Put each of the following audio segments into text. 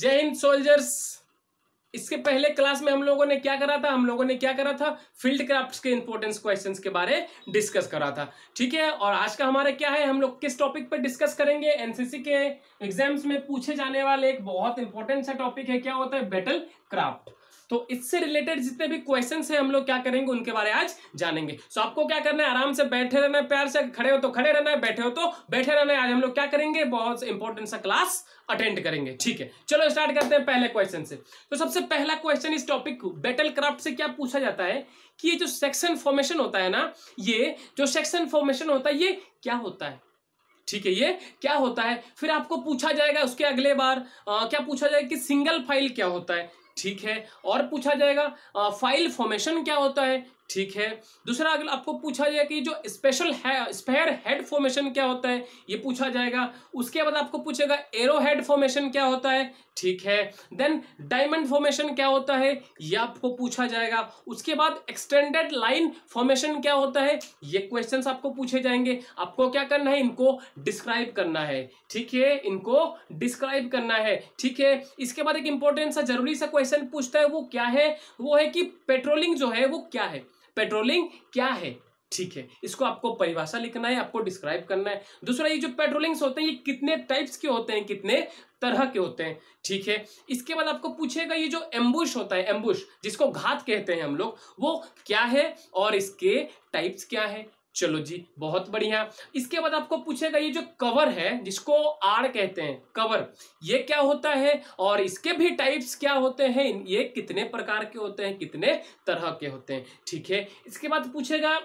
जय हिंद सोल्जर्स इसके पहले क्लास में हम लोगों ने क्या करा था हम लोगों ने क्या करा था फील्ड क्राफ्ट्स के इंपोर्टेंस क्वेश्चंस के बारे डिस्कस करा था ठीक है और आज का हमारा क्या है हम लोग किस टॉपिक पर डिस्कस करेंगे एनसीसी के एग्जाम्स में पूछे जाने वाले एक बहुत इंपॉर्टेंट सा टॉपिक है क्या होता है बेटल क्राफ्ट तो इससे रिलेटेड जितने भी क्वेश्चंस हैं हम लोग क्या करेंगे उनके बारे आज जानेंगे सो so, आपको क्या करना है आराम से बैठे रहना है प्यार से खड़े हो तो खड़े रहना है बैठे हो तो बैठे रहना है आज हम लोग क्या करेंगे बहुत इंपॉर्टेंट सा क्लास अटेंड करेंगे ठीक है चलो स्टार्ट करते हैं पहले क्वेश्चन से तो सबसे पहला क्वेश्चन इस टॉपिक को बेटल क्राफ्ट से क्या पूछा जाता है कि ये जो सेक्शन फॉर्मेशन होता है ना ये जो सेक्शन फॉर्मेशन होता है ये क्या होता है ठीक है ये क्या होता है फिर आपको पूछा जाएगा उसके अगले बार आ, क्या पूछा जाएगा कि सिंगल फाइल क्या होता है ठीक है और पूछा जाएगा फाइल फॉर्मेशन क्या होता है ठीक है दूसरा अगर आपको पूछा जाए कि जो स्पेशल है स्पेयर हेड फॉर्मेशन क्या होता है ये पूछा जाएगा उसके बाद आपको पूछेगा एरो हेड फॉर्मेशन क्या होता है ठीक है देन डायमंड फॉर्मेशन क्या होता है ये आपको पूछा जाएगा उसके बाद एक्सटेंडेड लाइन फॉर्मेशन क्या होता है ये क्वेश्चंस आपको पूछे जाएंगे आपको क्या करना है इनको डिस्क्राइब करना है ठीक है इनको डिस्क्राइब करना है ठीक है इसके बाद एक इंपॉर्टेंट सा जरूरी सा क्वेश्चन पूछता है वो क्या है वो है कि पेट्रोलिंग जो है वो क्या है पेट्रोलिंग क्या है ठीक है इसको आपको परिभाषा लिखना है आपको डिस्क्राइब करना है दूसरा ये जो पेट्रोलिंग्स होते हैं ये कितने टाइप्स के होते हैं कितने तरह के होते हैं ठीक है इसके बाद आपको पूछेगा ये जो एम्बुश होता है एम्बुश जिसको घात कहते हैं हम लोग वो क्या है और इसके टाइप्स क्या है चलो जी बहुत बढ़िया इसके बाद आपको पूछेगा ये जो कवर है जिसको आर कहते हैं कवर ये क्या होता है और इसके भी टाइप्स क्या होते हैं ये कितने प्रकार के होते हैं कितने तरह के होते हैं ठीक है इसके बाद पूछेगा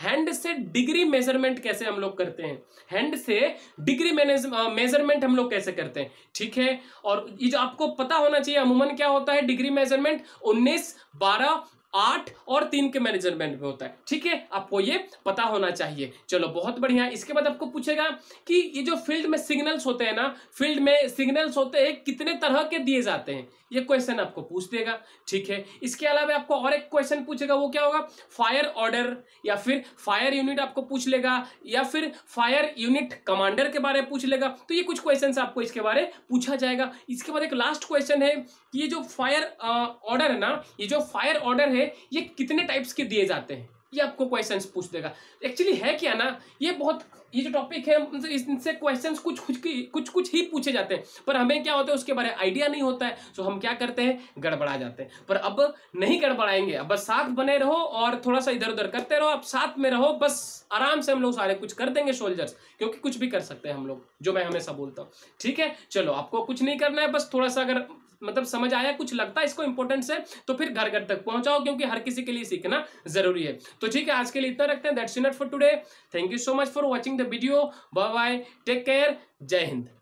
हैंड से डिग्री मेजरमेंट कैसे हम लोग करते हैं हैंड से डिग्री मेजरमेंट हम लोग कैसे करते हैं ठीक है और ये जो आपको पता होना चाहिए अमूमन क्या होता है डिग्री मेजरमेंट 19, 12 आठ और तीन के मैनेजमेंट में होता है ठीक है आपको ये पता होना चाहिए चलो बहुत बढ़िया इसके बाद आपको पूछेगा कि ये जो फील्ड में सिग्नल्स होते हैं ना फील्ड में सिग्नल्स होते हैं कितने तरह के दिए जाते हैं ये क्वेश्चन आपको पूछ देगा ठीक है इसके अलावा आपको और एक क्वेश्चन पूछेगा वो क्या होगा फायर ऑर्डर या फिर फायर यूनिट आपको पूछ लेगा या फिर फायर यूनिट कमांडर के बारे में पूछ लेगा तो ये कुछ क्वेश्चन आपको इसके बारे में पूछा जाएगा इसके बाद एक लास्ट क्वेश्चन है कि ये जो फायर ऑर्डर है ना ये जो फायर ऑर्डर है हैं ये कितने टाइप्स के दिए जाते हैं ये आपको क्वेश्चंस पूछ देगा एक्चुअली है क्या ना ये बहुत ये जो टॉपिक है मतलब इनसे क्वेश्चंस कुछ कुछ कुछ कुछ ही पूछे जाते हैं पर हमें क्या होता है उसके बारे में आइडिया नहीं होता है तो हम क्या करते हैं गड़बड़ा जाते हैं पर अब नहीं गड़बड़ाएंगे अब बस साथ बने रहो और थोड़ा सा इधर उधर करते रहो अब साथ में रहो बस आराम से हम लोग सारे कुछ कर देंगे सोल्जर्स क्योंकि कुछ भी कर सकते हैं हम लोग जो मैं हमेशा बोलता हूँ ठीक है चलो आपको कुछ नहीं करना है बस थोड़ा सा अगर मतलब समझ आया कुछ लगता है इसको इंपॉर्टेंट है तो फिर घर घर तक पहुंचाओ क्योंकि हर किसी के लिए सीखना जरूरी है तो ठीक है आज के लिए इतना रखते हैं that's it for today thank you so much for watching the video bye bye take care Jai Hind